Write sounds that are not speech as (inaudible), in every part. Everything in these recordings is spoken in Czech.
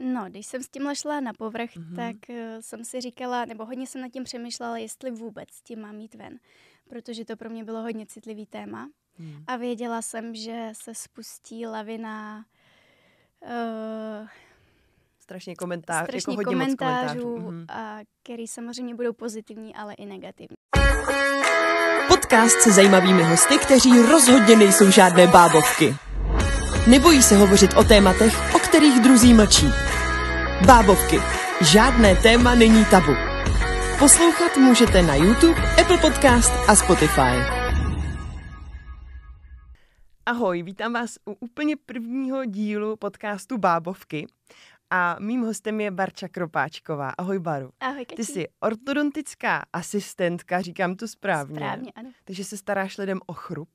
No, když jsem s tímhle šla na povrch, mm-hmm. tak uh, jsem si říkala, nebo hodně jsem nad tím přemýšlela, jestli vůbec s tím mám jít ven, protože to pro mě bylo hodně citlivý téma. Mm. A věděla jsem, že se spustí lavina uh, strašně komentář, jako strašně jako hodně komentářů, moc komentářů. Mhm. který samozřejmě budou pozitivní, ale i negativní. Podcast se zajímavými hosty, kteří rozhodně nejsou žádné bábovky. Nebojí se hovořit o tématech, o kterých druzí mlčí. Bábovky. Žádné téma není tabu. Poslouchat můžete na YouTube, Apple Podcast a Spotify. Ahoj, vítám vás u úplně prvního dílu podcastu Bábovky. A mým hostem je Barča Kropáčková. Ahoj Baru. Ahoj Kati. Ty jsi ortodontická asistentka, říkám to správně. Správně, ano. Takže se staráš lidem o chrup.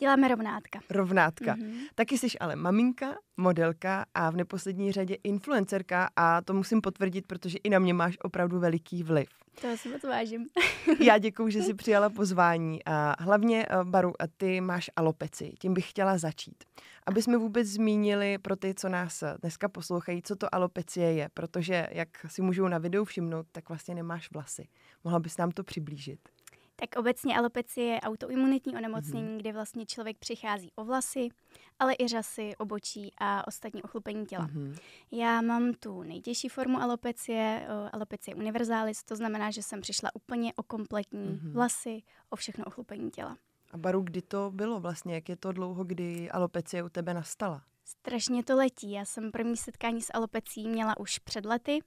Děláme rovnátka. Rovnátka. Mm-hmm. Taky jsi ale maminka, modelka a v neposlední řadě influencerka a to musím potvrdit, protože i na mě máš opravdu veliký vliv. To si moc vážím. Já (laughs) děkuji, že jsi přijala pozvání a hlavně, eh, Baru, a ty máš alopeci, tím bych chtěla začít. Aby jsme vůbec zmínili pro ty, co nás dneska poslouchají, co to alopecie je, protože jak si můžou na videu všimnout, tak vlastně nemáš vlasy. Mohla bys nám to přiblížit? Tak obecně alopecie je autoimunitní onemocnění, mm-hmm. kde vlastně člověk přichází o vlasy, ale i řasy, obočí a ostatní ochlupení těla. Mm-hmm. Já mám tu nejtěžší formu alopecie, alopecie universalis, to znamená, že jsem přišla úplně o kompletní mm-hmm. vlasy, o všechno ochlupení těla. A Baru, kdy to bylo vlastně? Jak je to dlouho, kdy alopecie u tebe nastala? Strašně to letí. Já jsem první setkání s alopecí měla už před lety.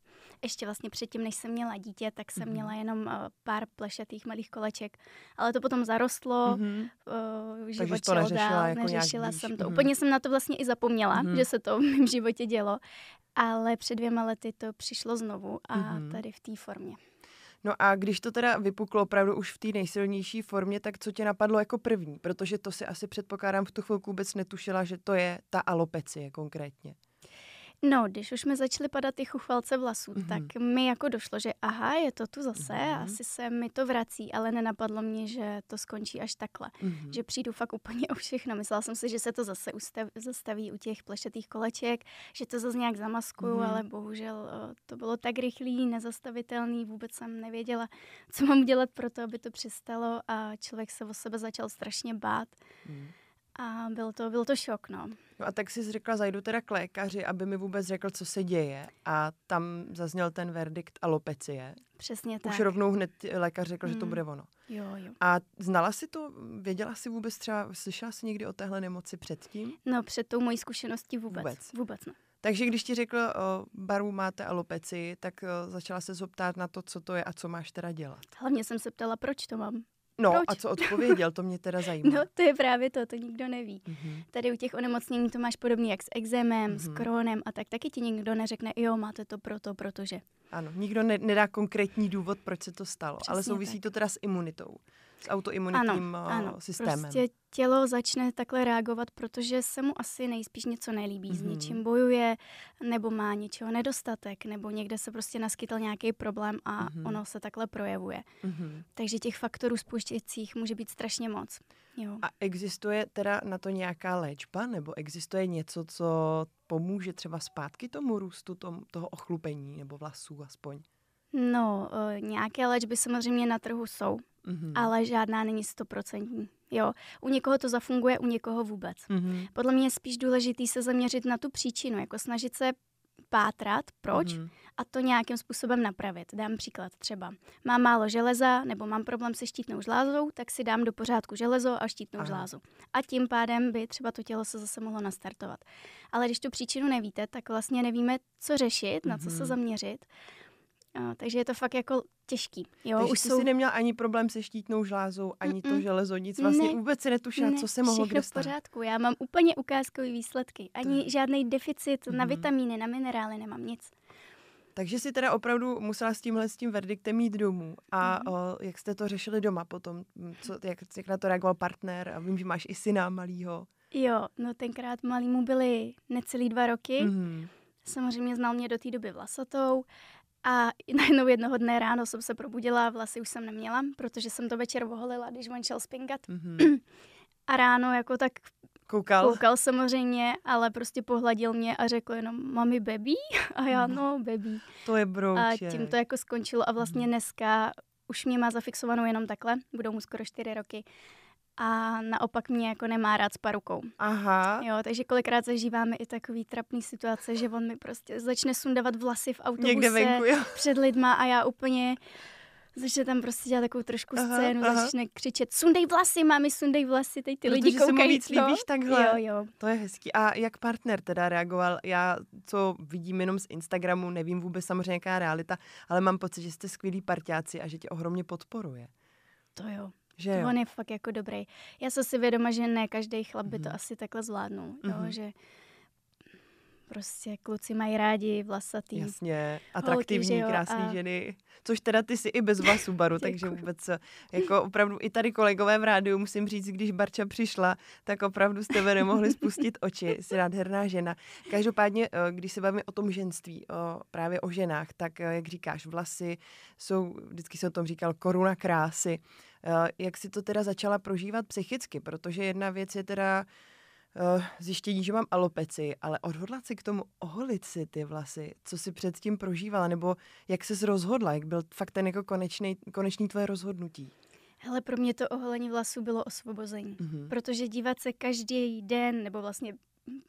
Ještě vlastně předtím, než jsem měla dítě, tak jsem mm-hmm. měla jenom eh, pár plešatých malých koleček. Ale to potom zarostlo, mm-hmm. uh, eh, život to neřešila, dál, jako neřešila jsem to. Mm-hmm. Úplně jsem na to vlastně i zapomněla, mm-hmm. že se to v mém životě dělo. Ale před dvěma lety to přišlo znovu a mm-hmm. tady v té formě. No a když to teda vypuklo opravdu už v té nejsilnější formě, tak co tě napadlo jako první? Protože to si asi předpokládám v tu chvilku vůbec netušila, že to je ta alopecie konkrétně. No, když už jsme začali padat ty chuchvalce vlasů, mm-hmm. tak mi jako došlo, že aha, je to tu zase, mm-hmm. asi se mi to vrací, ale nenapadlo mě, že to skončí až takhle. Mm-hmm. Že přijdu fakt úplně o všechno. Myslela jsem si, že se to zase ustav, zastaví u těch plešetých koleček, že to zase nějak zamaskuju, mm-hmm. ale bohužel eh, to bylo tak rychlý, nezastavitelný, vůbec jsem nevěděla, co mám dělat pro to, aby to přestalo a člověk se o sebe začal strašně bát. Mm-hmm a byl to, byl to šok, no. no. a tak jsi řekla, zajdu teda k lékaři, aby mi vůbec řekl, co se děje. A tam zazněl ten verdikt alopecie. Přesně tak. Už rovnou hned lékař řekl, hmm. že to mm. bude ono. Jo, jo. A znala si to, věděla si vůbec třeba, slyšela jsi někdy o téhle nemoci předtím? No, před tou mojí zkušeností vůbec. Vůbec, vůbec ne. No. Takže když ti řekl, o, baru máte alopeci, tak o, začala se ptát na to, co to je a co máš teda dělat. Hlavně jsem se ptala, proč to mám. No Proč? a co odpověděl, to mě teda (laughs) zajímá. no to je právě to, to nikdo neví. Mm-hmm. Tady u těch onemocnění to máš podobně jak s exémem, mm-hmm. s koronem mhm. a tak taky ti nikdo neřekne, jo, máte to proto, protože. Ano, nikdo ne- nedá konkrétní důvod, proč se to stalo, Přesně ale souvisí tak. to teda s imunitou, s autoimunitním ano, eh, ano, systémem. Prostě tělo začne takhle reagovat, protože se mu asi nejspíš něco nelíbí, mm-hmm. s mhm. něčím bojuje, nebo má něčeho nedostatek, nebo někde se prostě naskytl nějaký problém a mm-hmm. ono se takhle projevuje. Mm-hmm. Takže těch faktorů spouštěcích může být strašně moc. Jo. A existuje teda na to nějaká léčba, nebo existuje něco, co pomůže třeba zpátky tomu růstu tom, toho ochlupení, nebo vlasů aspoň? No, e, nějaké léčby samozřejmě na trhu jsou, mm-hmm. ale žádná není stoprocentní. Jo, u někoho to zafunguje, u někoho vůbec. Mm-hmm. Podle mě je spíš důležitý se zaměřit na tu příčinu, jako snažit se pátrat, proč, mm-hmm a to nějakým způsobem napravit. Dám příklad třeba. Mám málo železa nebo mám problém se štítnou žlázou, tak si dám do pořádku železo a štítnou Aha. žlázu. A tím pádem by třeba to tělo se zase mohlo nastartovat. Ale když tu příčinu nevíte, tak vlastně nevíme, co řešit, mm-hmm. na co se mhm. zaměřit. No, takže je to fakt jako těžký. Jo, takže už jsi jsou... jsi neměla ani problém se štítnou žlázou, ani Mm-mm. to železo, nic vlastně ne, vůbec si netušila, ne, co se mohlo kde v pořádku, já mám úplně ukázkové výsledky. Ani to... žádný deficit mm-hmm. na mhm. vitamíny, na minerály nemám, nic. Takže si teda opravdu musela s tímhle s tím verdiktem jít domů. A mm-hmm. o, jak jste to řešili doma potom? Mm, co, jak, jak na to reagoval partner? A vím, že máš i syna malýho. Jo, no tenkrát malýmu byly necelý dva roky. Mm-hmm. Samozřejmě znal mě do té doby vlasatou. A najednou jednoho dne ráno jsem se probudila a vlasy už jsem neměla, protože jsem to večer voholila, když on šel spingat. Mm-hmm. A ráno jako tak Koukal? Koukal samozřejmě, ale prostě pohladil mě a řekl jenom mami baby (laughs) a já mhm. no baby. To je brouče. A tím to jako skončilo a vlastně mhm. dneska už mě má zafixovanou jenom takhle, budou mu skoro čtyři roky a naopak mě jako nemá rád s parukou. Aha. Jo, takže kolikrát zažíváme i takový trapný situace, že on mi prostě začne sundavat vlasy v autobuse Někde venku, jo. před lidma a já úplně začne tam prostě dělat takovou trošku aha, scénu, aha. začne křičet sundej vlasy, mami, sundej vlasy, teď ty Protože lidi koukají. Protože víc líbíš takhle. Jo, jo. To je hezký. A jak partner teda reagoval? Já, co vidím jenom z Instagramu, nevím vůbec samozřejmě, jaká realita, ale mám pocit, že jste skvělí partiáci a že tě ohromně podporuje. To jo. Že to jo. On je fakt jako dobrý. Já jsem si vědoma, že ne každý chlap by to mm. asi takhle zvládnul. Mm-hmm. Jo, mhm. že prostě kluci mají rádi vlasatý. Jasně, atraktivní, holky, jo, krásný a... ženy. Což teda ty si i bez vasu Baru, (laughs) takže vůbec eh, jako opravdu i tady kolegové v rádiu, musím říct, když Barča přišla, tak opravdu jste tebe nemohli (laughs) spustit oči, jsi nádherná žena. Každopádně, eh, když se bavíme o tom ženství, o, právě o ženách, tak eh, jak říkáš, vlasy jsou, vždycky jsem o tom říkal, koruna krásy. Jak si to teda začala prožívat psychicky, protože jedna věc je teda uh, zjištění, že mám alopeci, ale odhodlat si k tomu oholit si ty vlasy, co si předtím prožívala, nebo jak se rozhodla, jak byl fakt ten jako konečný, konečný tvoje rozhodnutí? Hele, pro mě to oholení vlasů bylo osvobození, mm-hmm. protože dívat se každý den, nebo vlastně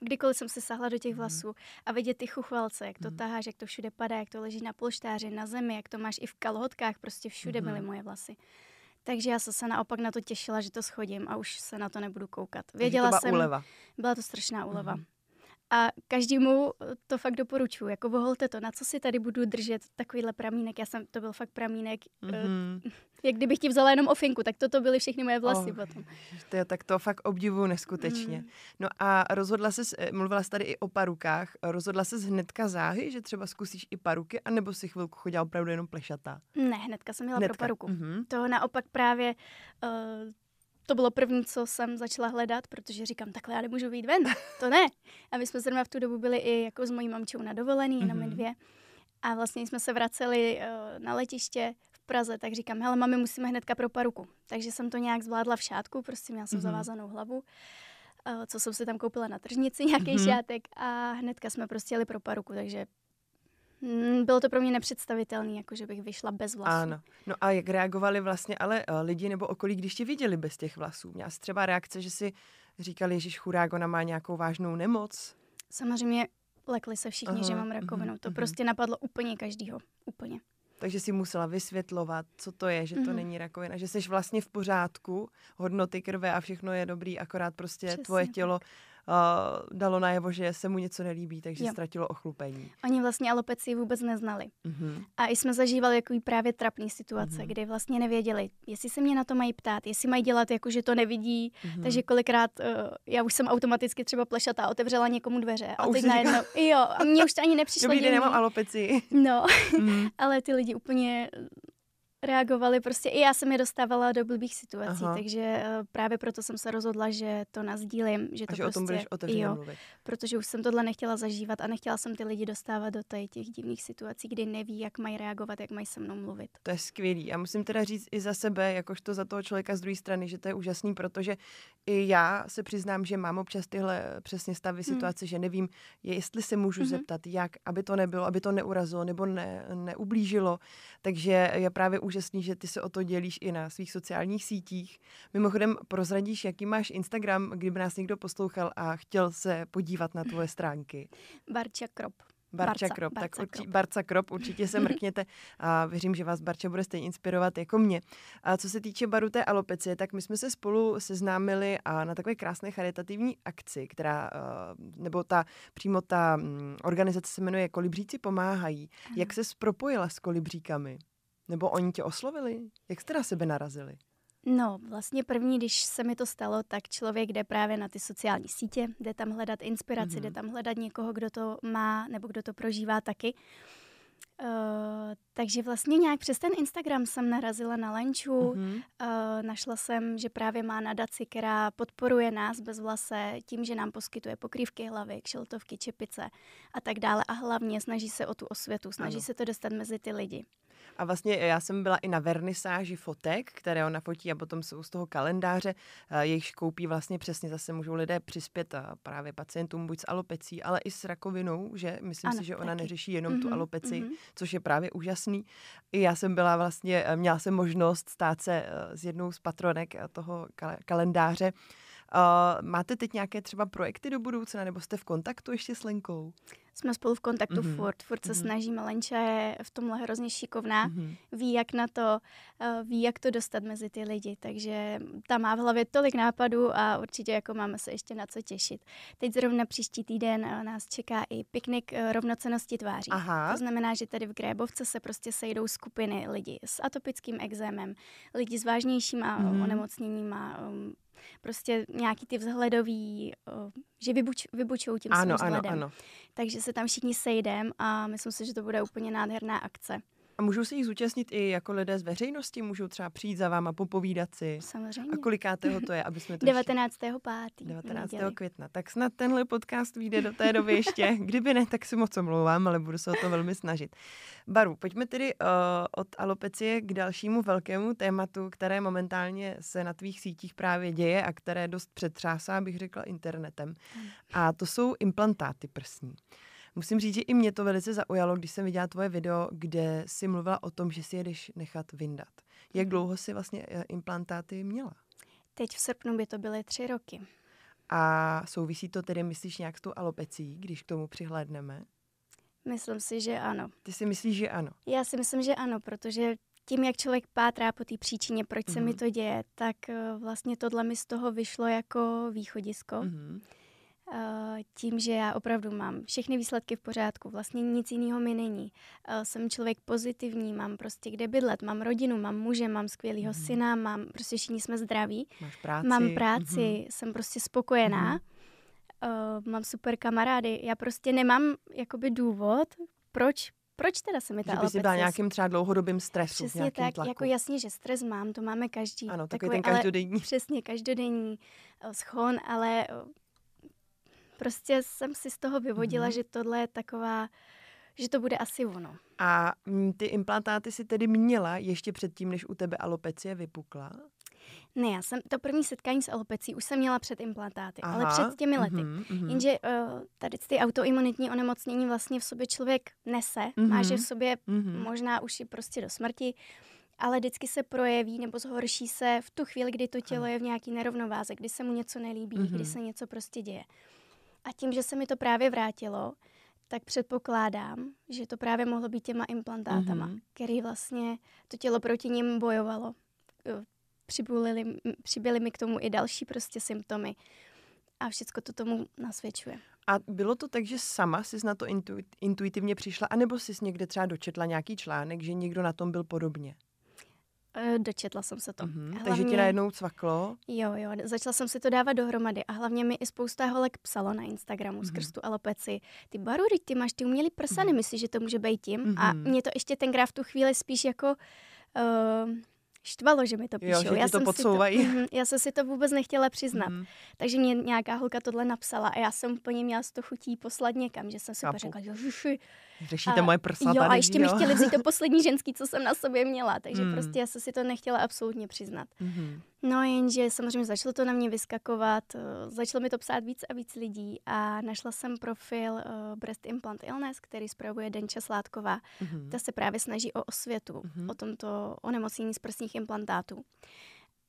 kdykoliv jsem se sahla do těch mhm. vlasů a vidět ty chuchvalce, jak to mm. taháš, jak to všude padá, jak to leží na polštáři, na zemi, jak to máš i v kalhotkách, prostě všude mm. byly mhm. moje vlasy. Takže já jsem se naopak na to těšila, že to schodím a už se na to nebudu koukat. Věděla to byla jsem, úleva. Byla to strašná úleva. Mm-hmm. A každému eh, to fakt doporučuju. jako voholte to, na co si tady budu držet takovýhle pramínek. Já jsem, to byl fakt pramínek, mm-hmm. Uh, (laughs) jak kdybych ti vzala jenom ofinku, tak toto byly všechny moje vlasy oh, potom. To je, tak to fakt obdivuju neskutečně. Mm. No a rozhodla se, eh, mluvila jsi tady i o parukách, rozhodla se hnedka záhy, že třeba zkusíš i paruky, anebo si chvilku chodila opravdu jenom plešatá? Ne, hnedka jsem měla hnedka. pro paruku. Mm-hmm. To naopak právě... Uh, to bylo první, co jsem začala hledat, protože říkám, takhle já nemůžu jít ven, (laughs) to ne. A my jsme zrovna v tu dobu byli i jako s mojí mamčou na dovolený, mm-hmm. jenom my mhm. dvě. A vlastně jsme se vraceli uh, na letiště v Praze, tak říkám, hele, mami, musíme hnedka pro paruku. Takže jsem to nějak zvládla v šátku, prostě měla jsem mm-hmm. zavázanou hlavu, uh, co jsem si tam koupila na tržnici, nějaký mm-hmm. šátek a hnedka jsme prostě jeli pro paruku, takže Mm, bylo to pro mě nepředstavitelné, jako že bych vyšla bez vlasů. Ano. No a jak reagovali vlastně ale eh, lidi nebo okolí, když ti viděli bez těch vlasů? Měla jsi třeba reakce, že si říkali, že chudák, ona má nějakou vážnou nemoc? Samozřejmě lekli se všichni, uh-huh. že mám mhm, rakovinu. Aha, to mhm. prostě napadlo úplně každýho. Úplně. Takže si musela vysvětlovat, co to je, že to mm-hmm. není rakovina, že jsi vlastně v pořádku, hodnoty krve a všechno je dobrý, akorát prostě Přesně. tvoje tělo uh, dalo najevo, že se mu něco nelíbí, takže jo. ztratilo ochlupení. Oni vlastně alopecii vůbec neznali. Mm-hmm. A i jsme zažívali jako právě trapný situace, mm-hmm. kdy vlastně nevěděli, jestli se mě na to mají ptát, jestli mají dělat jako, že to nevidí. Mm-hmm. Takže kolikrát uh, já už jsem automaticky třeba plešatá, otevřela někomu dveře a, a teď najednou, jo, a mně už to ani (laughs) nepřišlo. Dobrý den, nemám alopecii. No, mm-hmm. (laughs) ale ty lidi úplně reagovali prostě. I já jsem je dostávala do blbých situací, Aha. takže uh, právě proto jsem se rozhodla, že to nazdílím. Že to a že prostě, o tom prostě budeš otevřeně jo, mluvit. Protože už jsem tohle nechtěla zažívat a nechtěla jsem ty lidi dostávat do tady těch divných situací, kdy neví, jak mají reagovat, jak mají se mnou mluvit. To je skvělý. A musím teda říct i za sebe, jakožto za toho člověka z druhé strany, že to je úžasný, protože i já se přiznám, že mám občas tyhle eh, přesně stavy hmm. situace, hmm. že nevím, jestli se můžu hmm. zeptat, jak, aby to nebylo, aby to neurazilo nebo ne, neublížilo. Takže já právě úžasný, že ty se o to dělíš i na svých sociálních sítích. Mimochodem prozradíš, jaký máš Instagram, kdyby nás někdo poslouchal a chtěl se podívat na tvoje stránky. Barča Krop. Barča, Barca, Krop, Barca, tak urči, Krop. Barca Krop, určitě se (laughs) mrkněte a věřím, že vás Barča bude stejně inspirovat jako mě. A co se týče baru té alopecie, tak my jsme se spolu seznámili a na takové krásné charitativní akci, která, eh, nebo ta přímo ta mm, organizace se jmenuje Kolibříci pomáhají. Jak se spropojila s kolibříkami? Nebo oni tě oslovili? Jak jste na sebe narazili? No, vlastně první, když se mi to stalo, tak člověk jde právě na ty sociální sítě, jde tam hledat inspiraci, mm-hmm. jde mhm. tam hledat někoho, kdo to má nebo kdo to prožívá taky. Uh, takže vlastně nějak přes ten Instagram jsem narazila na Lenču. Mm-hmm. Uh, našla jsem, že právě má nadaci, která podporuje nás bez vlase tím, že nám poskytuje pokrývky hlavy, kšeltovky, čepice a tak dále. A hlavně snaží se o tu osvětu, snaží ano. se to dostat mezi ty lidi. A vlastně eh, já jsem byla i na vernisáži fotek, které ona nafotí a potom jsou z toho kalendáře, eh, jejichž koupí vlastně přesně zase můžou lidé přispět eh, právě pacientům buď s alopecí, ale i s rakovinou, že myslím ano, si, že ona taky. neřeší jenom mm-hmm, tu mhm, alopeci, mm-hmm. což je právě úžasný. I já jsem byla vlastně, měla jsem možnost stát se s jednou z patronek toho kalendáře, Eh, máte teď nějaké třeba projekty do budoucna, nebo jste v kontaktu ještě s Lenkou? Jsme spolu v kontaktu mm-hmm. furt, furt se mm-hmm. snažíme. Lenča je v tomhle hrozně šikovná, mm-hmm. ví jak na to, uh, ví jak to dostat mezi ty lidi, takže ta má v hlavě tolik nápadů a určitě jako máme se ještě na co těšit. Teď zrovna příští týden uh, nás čeká i piknik uh, rovnocenosti tváří. Aha. To znamená, že tady v Grébovce se prostě sejdou skupiny lidí s atopickým exémem, lidi s vážnějšíma mm-hmm. onemocněníma, um, prostě nějaký ty vzhledový, že vybuč, vybučou tím ano, svým vzhledem. Ano, ano. Takže se tam všichni sejdem a myslím si, že to bude úplně nádherná akce. A můžou se jich zúčastnit i jako lidé z veřejnosti? Můžou třeba přijít za váma, popovídat si? Samozřejmě. A kolikátého to je, aby jsme to 19. 5. 19. května. Tak snad tenhle podcast vyjde do té doby ještě. (laughs) Kdyby ne, tak si moc omlouvám, ale budu se o to velmi snažit. Baru, pojďme tedy uh, od alopecie k dalšímu velkému tématu, které momentálně se na tvých sítích právě děje a které dost přetřásá, bych řekla, internetem. Hmm. A to jsou implantáty prsní. Musím říct, že i mě to velice zaujalo, když jsem viděla tvoje video, kde jsi mluvila o tom, že si jedeš nechat vyndat. Jak mhm. dlouho jsi vlastně eh, implantáty měla? Teď v srpnu by to byly tři roky. A souvisí to tedy, myslíš, nějak s tou alopecí, když k tomu přihlédneme? Myslím si, že ano. Ty si myslíš, že ano? Já si myslím, že ano, protože tím, jak člověk pátrá po té příčině, proč mm-hmm. se mi mhm. to děje, tak eh, vlastně tohle mi z toho vyšlo jako východisko. Mm-hmm. Eh, tím, že já opravdu mám všechny výsledky v pořádku, vlastně nic jiného mi není. Eh, jsem člověk pozitivní, mám prostě kde bydlet, mám rodinu, mám muže, mám skvělého mm. syna, mám prostě všichni jsme zdraví. Máš práci. Mám práci, mm. jsem prostě spokojená. Mm. Uh, mám super kamarády. Já prostě nemám jakoby důvod, proč proč teda se mi ta Že by si byla nějakým třeba dlouhodobým stresu, Přesně tak, tlaku. jako jasně, že stres mám, to máme každý. Ano, takový, takový ten každodenní. Ale, přesně, každodenní schon, ale Prostě jsem si z toho vyvodila, mm-hmm. že tohle je taková, že to bude asi ono. A mm, ty implantáty si tedy měla ještě předtím, než u tebe alopecie vypukla? Ne, já jsem to první setkání s alopecí už jsem měla před implantáty, Aha, ale před těmi lety. Mm-hmm, mm-hmm. Jenže uh, tady ty autoimunitní onemocnění vlastně v sobě člověk nese, mm-hmm, má, že v mhm. sobě mm-hmm. možná už i prostě do smrti, ale vždycky se projeví nebo zhorší se v tu chvíli, kdy to tělo je v nějaký nerovnováze, kdy se mu něco nelíbí, mm-hmm. kdy mhm. se něco prostě děje. A tím, že se mi to právě vrátilo, tak předpokládám, že to právě mohlo být těma implantátama, mm-hmm. který vlastně to tělo proti ním bojovalo. Přibulili, přibyly mi k tomu i další prostě symptomy. A všechno to tomu nasvědčuje. A bylo to tak, že sama jsi na to intuitivně přišla, anebo jsi někde třeba dočetla nějaký článek, že někdo na tom byl podobně? Eh, dočetla jsem se to. Mm-hmm. Hlavně, Takže ti najednou cvaklo? Jo, jo, začala jsem si to dávat dohromady a hlavně mi i spousta holek psalo na Instagramu mm-hmm. skrz mhm. tu alopeci. Ty baruri, ty máš ty umělý prsa, mm-hmm. nemyslíš, že to může být tím? Mm-hmm. A mhm. mě to ještě tenkrát v tu chvíli spíš jako... Uh, štvalo, že mi to píšou. Jo, že já to podsouvají. Si to, mm, já jsem si to vůbec nechtěla přiznat. Mm. Takže mě nějaká holka tohle napsala a já jsem po ní měla z to chutí poslat někam, že jsem si řekla, že Řešíte a, moje prsa Jo, tady, a ještě jo. mi chtěli vzít to (laughs) poslední ženský, co jsem na sobě měla, takže mm. prostě já jsem si to nechtěla absolutně přiznat. Mm. No jenže samozřejmě začalo to na mě vyskakovat, eh, začalo mi to psát víc a víc lidí a našla jsem profil uh, Breast Implant Illness, který zpravuje Denča Sládková. Mm. Ta se právě snaží o osvětu, mm. o tomto onemocnění z prsních implantátů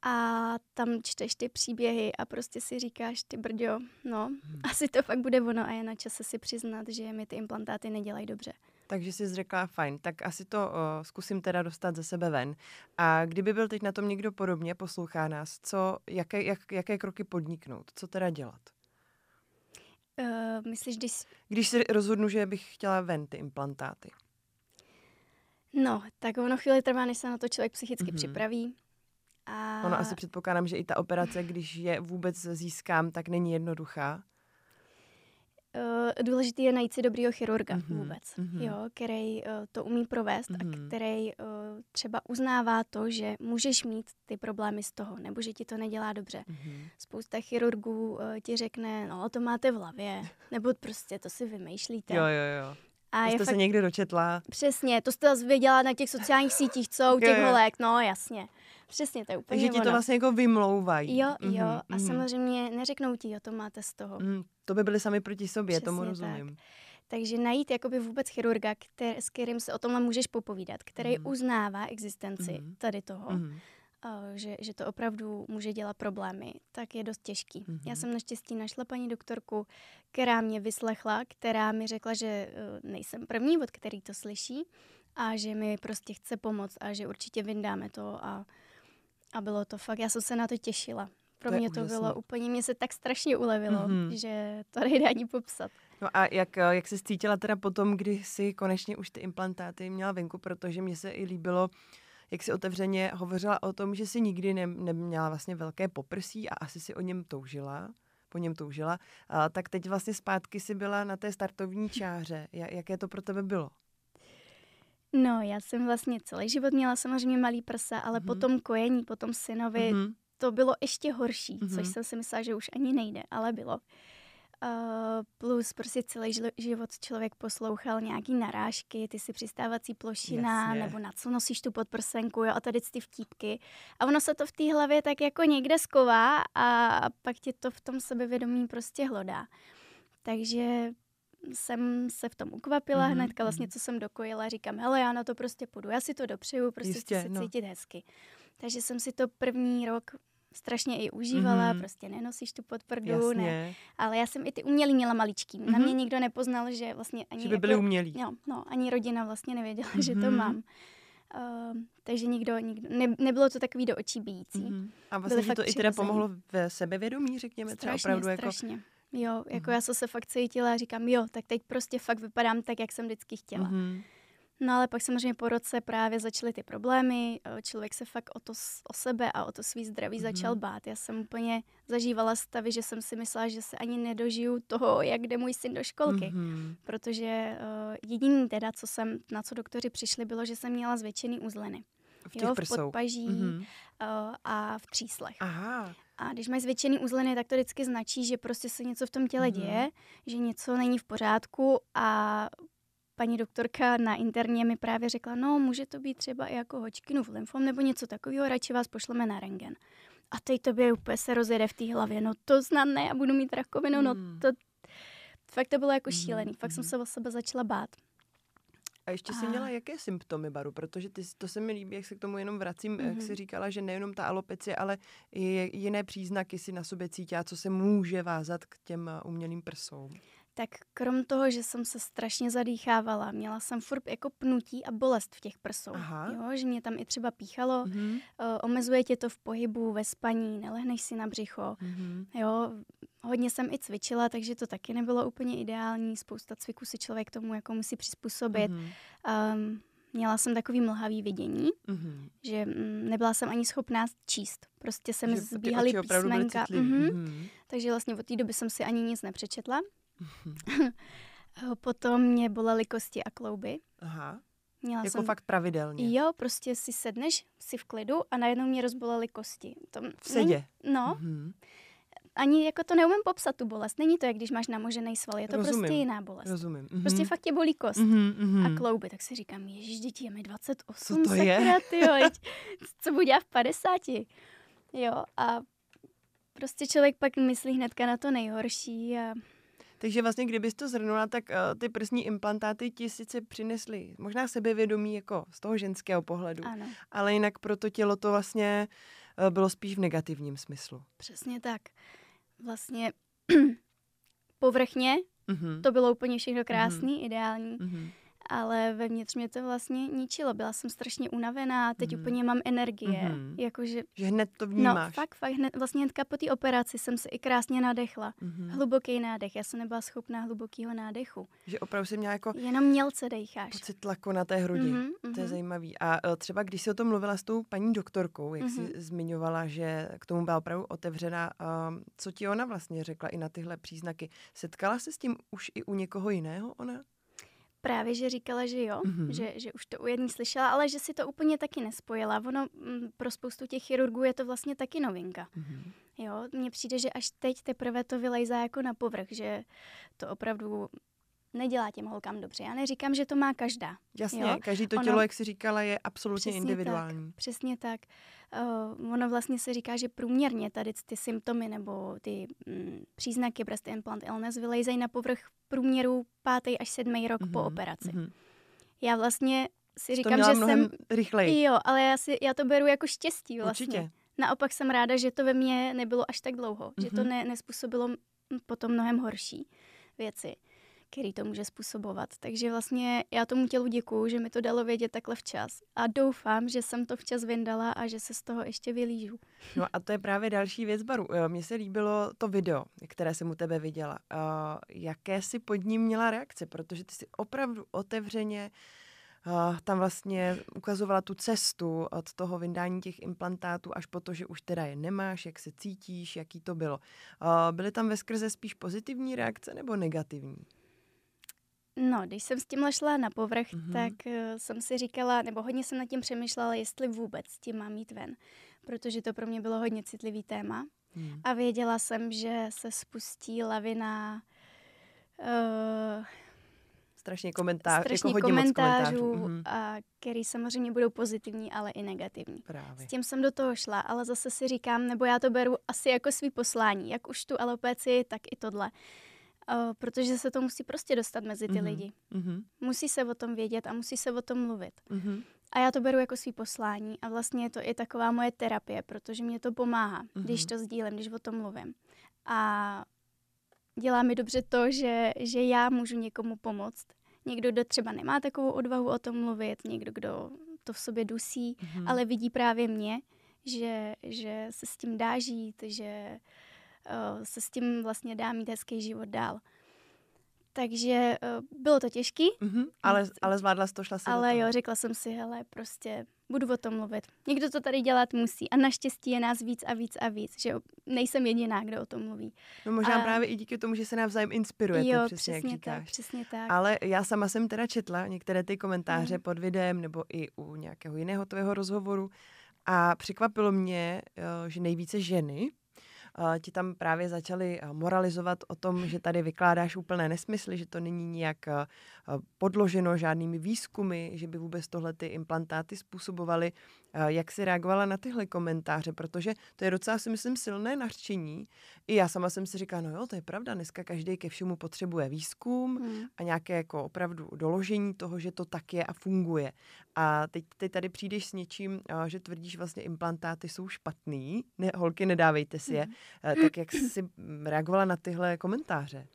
a tam čteš ty příběhy a prostě si říkáš, ty brďo, no, hmm. asi to fakt bude ono a je na čase si přiznat, že mi ty implantáty nedělají dobře. Takže jsi řekla, fajn, tak asi to o, zkusím teda dostat ze sebe ven. A kdyby byl teď na tom někdo podobně, poslouchá nás, co, jaké, jak, jaké kroky podniknout, co teda dělat? Uh, myslíš, když... Když se rozhodnu, že bych chtěla ven ty implantáty. No, tak ono chvíli trvá, než se na to člověk psychicky mm-hmm. připraví. A... Ono asi předpokládám, že i ta operace, když je vůbec získám, tak není jednoduchá. Uh, důležitý je najít si dobrýho chirurga mm-hmm. vůbec, mm-hmm. Jo, který uh, to umí provést mm-hmm. a mhm. který uh, třeba uznává to, že můžeš mít ty problémy z toho, nebo že ti to nedělá dobře. Mm-hmm. Spousta chirurgů uh, ti řekne, no to máte v hlavě, nebo prostě to si vymýšlíte. Jo, jo, jo. A to jste fakt... se někdy dočetla. Přesně, to jste zase věděla na těch sociálních sítích, co u těch holek, no jasně. Přesně, to je úplně Takže ti to vlastně jako vymlouvají. Jo, mm-hmm, jo, mhm, a mm-hmm. samozřejmě neřeknou ti, jo, to máte z toho. Mm, to by byly sami proti sobě, Přesně tomu rozumím. Tak. Takže najít jakoby vůbec chirurga, který, s kterým se o tomhle můžeš popovídat, který mm. uznává existenci mm. tady toho, mm. že, že to opravdu může dělat problémy, tak je dost těžký. Mm. Já jsem naštěstí našla paní doktorku, která mě vyslechla, která mi řekla, že e, nejsem první, od který to slyší a že mi prostě chce pomoct a že určitě vyndáme to a a bylo to fakt, já jsem se na to těšila. Pro to mě to bylo úplně, mě se tak strašně ulevilo, mm-hmm. že to nejde ani popsat. No a jak, eh, jak se cítila teda potom, kdy jsi konečně už ty implantáty měla venku, protože mě se i líbilo, jak jsi otevřeně hovořila o tom, že si nikdy ne, neměla vlastně velké poprsí a asi si o něm toužila, po něm toužila, a tak teď vlastně zpátky si byla na té startovní čáře. Jak, jaké to pro tebe bylo? No, já jsem vlastně celý život měla samozřejmě malý prsa, ale mm-hmm. po tom kojení, po tom synovi, mm-hmm. to bylo ještě horší, mm-hmm. což jsem si myslela, že už ani nejde, ale bylo. Uh, plus prostě celý život člověk poslouchal nějaký narážky, ty si přistávací plošina, Jasně. nebo na co nosíš tu podprsenku, jo, a tady ty vtípky. A ono se to v té hlavě tak jako někde sková a pak tě to v tom sebevědomí prostě hlodá. Takže jsem se v tom ukvapila mm-hmm. hnedka vlastně, mhm. co jsem dokojila, říkám, hele, já na to prostě půjdu, já si to dopřeju, prostě Jistě, chci se no. cítit hezky. Takže jsem si to první rok strašně i užívala, mm-hmm. prostě nenosíš tu podprdu, ne. Ale já jsem i ty umělý měla maličký. Mm-hmm. Na mě mhm. nikdo nepoznal, že vlastně ani... Že by byly jako, umělý. No, no, ani rodina vlastně nevěděla, mm-hmm. že to mhm. mám. Uh, takže nikdo, nikdo ne, nebylo to takový do očí bíjící. Mm-hmm. A vlastně to i teda pomohlo v sebevědomí, řekněme strašně, třeba opravdu strašně. jako... Strašně, Jo, jako mm. já jsem se fakt cítila a říkám, jo, tak teď prostě fakt vypadám tak, jak jsem vždycky chtěla. Mm. No ale pak samozřejmě po roce právě začaly ty problémy, eh, člověk se fakt o, to, o sebe a o to svý zdraví mm. začal bát. Já jsem úplně zažívala stavy, že jsem si myslela, že se ani nedožiju toho, jak jde můj syn do školky. Mm. Protože uh, jediný teda, co jsem, na co doktoři přišli, bylo, že jsem měla zvětšený uzleny. V těch jo, v prsou. podpaží mm. uh, a v tříslech. Aha. A když mají zvětšený uzliny, tak to vždycky značí, že prostě se něco v tom těle mhm. děje, že něco není v pořádku a paní doktorka na interně mi právě řekla, no může to být třeba i jako v lymfom nebo něco takového, radši vás pošleme na rengen. A teď tobě úplně se rozjede v té hlavě, no to snad ne, já budu mít rakovinu, no hmm. to... Fakt to bylo jako mhm, šílený, fakt jsem mhm. se o sebe začala bát. A ještě jsi měla jaké symptomy baru? Protože ty, to se mi líbí, jak se k tomu jenom vracím, mm-hmm. jak jsi říkala, že nejenom ta alopecie, ale i jiné příznaky si na sobě cítí, co se může vázat k těm eh, umělým prsům. Tak krom toho, že jsem se strašně zadýchávala, měla jsem furt jako pnutí a bolest v těch prsou. Jo, že mě tam i třeba píchalo. Mm-hmm. Uh, omezuje tě to v pohybu, ve spaní, nelehneš si na břicho. Mm-hmm. Jo, hodně jsem i cvičila, takže to taky nebylo úplně ideální. Spousta cviků si člověk tomu jako musí přizpůsobit. Mm-hmm. Um, měla jsem takový mlhavý vidění, mm-hmm. že m, mm, nebyla jsem ani schopná číst. Prostě se mi zbíhaly písmenka. Mm-hmm. Mm-hmm. Takže vlastně od té doby jsem si ani nic nepřečetla. (laughs) Potom mě bolely kosti a klouby. Aha. Měla jako jsem... fakt pravidelně. Jo, prostě si sedneš, si v klidu a najednou mě rozbolely kosti. To v sedě? Není... No. Mm-hmm. Ani jako to neumím popsat tu bolest. Není to, jak když máš namožený sval, je to prostě Rozumím. prostě jiná bolest. Rozumím. Mm-hmm. Prostě fakt tě bolí kost mm-hmm. a klouby. Tak si říkám, ježiš, děti, je mi 28, co to sakra, je? tyjo, co budu dělat v 50? Jo, a prostě člověk pak myslí hnedka na to nejhorší a takže vlastně, kdybys to zhrnula, tak uh, ty prsní implantáty ti sice přinesly možná sebevědomí jako z toho ženského pohledu, ano. ale jinak pro to tělo to vlastně uh, bylo spíš v negativním smyslu. Přesně tak. Vlastně (clears throat) povrchně uh-huh. to bylo úplně všechno krásný, uh-huh. ideální. Uh-huh ale vevnitř mě to vlastně ničilo. Byla jsem strašně unavená, teď mm. úplně mám energie. Mm. Jakože, že hned to no, vnímáš. No, fakt, fakt, hned, vlastně hnedka po té operaci jsem se i krásně nadechla. Mm. Hluboký nádech, já jsem nebyla schopná hlubokého nádechu. Že opravdu jsem měla jako... Jenom mělce decháš. Pocit tlaku na té hrudi, mm. to je zajímavý. A e, třeba když jsi o tom mluvila s tou paní doktorkou, jak mm. jsi zmiňovala, že k tomu byla opravdu otevřená, um, co ti ona vlastně řekla i na tyhle příznaky? Setkala se s tím už i u někoho jiného ona? Právě, že říkala, že jo, mm-hmm. že, že už to u jedné slyšela, ale že si to úplně taky nespojila. Ono m, mm, pro spoustu těch chirurgů je to vlastně taky novinka. Mm-hmm. Jo, mně přijde, že až teď teprve to vylejzá jako na povrch, že to opravdu nedělá těm holkám dobře. Já neříkám, že to má každá. Jasně, jo? každý to tělo, ono, jak si říkala, je absolutně přesně individuální. Tak, přesně tak. Uh, ono vlastně se říká, že průměrně tady ty symptomy nebo ty mm, příznaky breast prostě implant illness vylejzají na povrch průměru pátý až sedmý rok mm-hmm, po mhm, operaci. Mm-hmm. Já vlastně si říkám, to že jsem... rychleji. Jo, ale já, si, já to beru jako štěstí vlastně. Určitě. Naopak jsem ráda, že to ve mně nebylo až tak dlouho, mm-hmm. že to mhm. ne, nespůsobilo potom mnohem horší věci který to může způsobovat. Takže vlastně já tomu tělu děkuju, že mi to dalo vědět takhle včas. A doufám, že jsem to včas vyndala a že se z toho ještě vylížu. No a to je právě další věc, Baru. Eh, mně se líbilo to video, které jsem u tebe viděla. Eh, jaké jsi pod ním měla reakce? Protože ty jsi opravdu otevřeně eh, tam vlastně ukazovala tu cestu od toho vyndání těch implantátů až po to, že už teda je nemáš, jak se cítíš, jaký to bylo. Byly tam ve skrze spíš pozitivní reakce nebo negativní? No, když jsem s tím šla na povrch, mm-hmm. tak uh, jsem si říkala, nebo hodně jsem nad tím přemýšlela, jestli vůbec s tím mám jít ven, protože to pro mě bylo hodně citlivý téma. Mm. A věděla jsem, že se spustí lavina uh, strašně komentář, jako strašně jako komentářů, komentářů mhm. a, který samozřejmě budou pozitivní, ale i negativní. Právě. S tím jsem do toho šla, ale zase si říkám, nebo já to beru asi jako svý poslání, jak už tu alopeci, tak i tohle. Uh, Eh, protože se to musí prostě dostat mezi ty mm-hmm. lidi. Mm-hmm. Musí se o tom vědět a musí se o tom mluvit. Mm-hmm. A já to beru jako svý poslání a vlastně je to i taková moje terapie, protože mě to pomáhá, mm-hmm. když to sdílem, když o tom mluvím. A dělá mi dobře to, že, že já můžu někomu pomoct. Někdo, kdo třeba nemá takovou odvahu o tom mluvit, někdo, kdo to v sobě dusí, mm-hmm. ale vidí právě mě, že, že se s tím dá žít, že uh, Eh, se s tím vlastně dá mít hezký život dál. Takže eh, bylo to těžký. Mm-hmm, ale, ale zvládla jsi to, šla si Ale jo, řekla jsem si, hele, prostě budu o tom mluvit. Někdo to tady dělat musí a naštěstí je nás víc a víc a víc, že nejsem jediná, kdo o tom mluví. No možná a... právě i díky tomu, že se navzájem inspirujete, jo, přesně, přesně jak říkáš. Tak, přesně tak. Ale já sama jsem teda četla některé ty komentáře mm. pod videem nebo i u nějakého jiného tvého rozhovoru a překvapilo mě, eh, že nejvíce ženy ti tam právě začali eh, moralizovat o tom, že tady vykládáš úplné nesmysly, že to není nijak eh, Eh, podloženo žádnými výzkumy, že by vůbec tohle ty implantáty způsobovaly. Eh, jak si reagovala na tyhle komentáře? Protože to je docela si myslím silné nařčení. I já sama jsem si říkala, no jo, to je pravda, dneska každý ke všemu potřebuje výzkum hmm. a nějaké jako opravdu doložení toho, že to tak je a funguje. A teď, teď tady přijdeš s něčím, eh, že tvrdíš vlastně implantáty jsou špatný, ne, holky nedávejte si je. Hmm. Tak jak jsi reagovala na tyhle komentáře?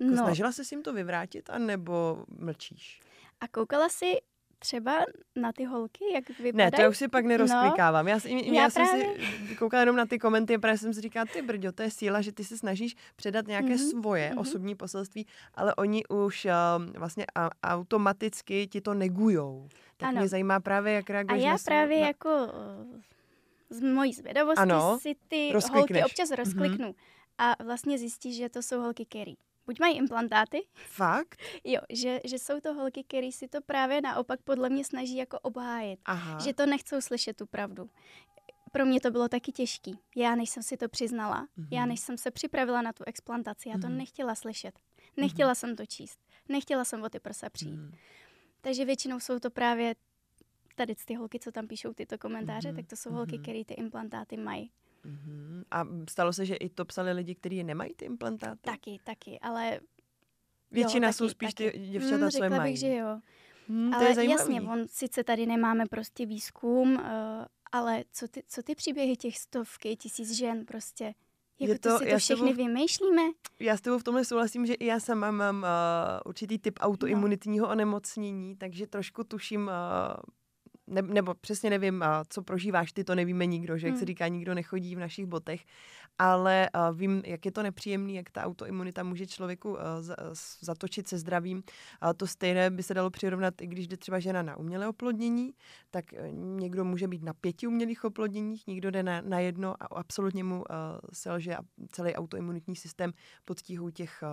Jako no. Snažila jsi jim to vyvrátit, anebo mlčíš? A koukala si třeba na ty holky, jak vypadají? Ne, to já už si pak no. nerozklikávám. No, já, já, já, právě... jsem si koukala jenom na ty komenty, právě jsem si říkala, ty brďo, to je síla, že ty se snažíš předat nějaké mm-hmm. svoje mm-hmm. osobní poselství, ale oni už uh, vlastně a, automaticky ti to negujou. Tak ano. mě zajímá právě, jak reaguješ A já na právě na... jako eh, z mojí zvědavosti ano, si ty holky občas mhm. rozkliknu. Mm-hmm. A vlastně zjistíš, že to jsou holky, který buď mají implantáty. Fakt? jo, že, že jsou to holky, které si to právě naopak podle mě snaží jako obhájit. Aha. Že to nechcou slyšet tu pravdu pro mě to bylo taky těžký. Já než jsem si to přiznala, mm-hmm. já mhm. než jsem se připravila na tu explantaci, já to mm-hmm. nechtěla slyšet. Nechtěla mm-hmm. jsem to číst. Nechtěla jsem o ty prsa přijít. Mm-hmm. Takže většinou jsou to právě tady ty holky, co tam píšou tyto komentáře, mm-hmm. tak to jsou holky, mm-hmm. které ty implantáty mají. Mm-hmm. A stalo se, že i to psali lidi, kteří nemají ty implantáty? Taky, taky, ale... Většina jo, taky, jsou spíš taky. ty děvčata, mm, co mají. Bych, že jo. Hmm, to ale je zajímavý. jasně, on, sice tady nemáme prostě výzkum, uh, ale co ty, co ty příběhy těch stovky, tisíc žen prostě... Jako to, to si to všechny tebou, vymýšlíme? Já s tebou v tomhle souhlasím, že i já sama mám uh, určitý typ no. autoimunitního onemocnění, takže trošku tuším, uh, ne, nebo přesně nevím, a co prožíváš ty, to nevíme nikdo, že jak hmm. se říká, nikdo nechodí v našich botech, ale vím, jak je to nepříjemný, jak ta autoimunita může člověku a, z, zatočit se zdravím. A to stejné by se dalo přirovnat, i když jde třeba žena na umělé oplodnění, tak e, někdo může být na pěti umělých oplodněních, někdo jde na, na jedno a absolutně mu selže celý autoimunitní systém pod tíhou těch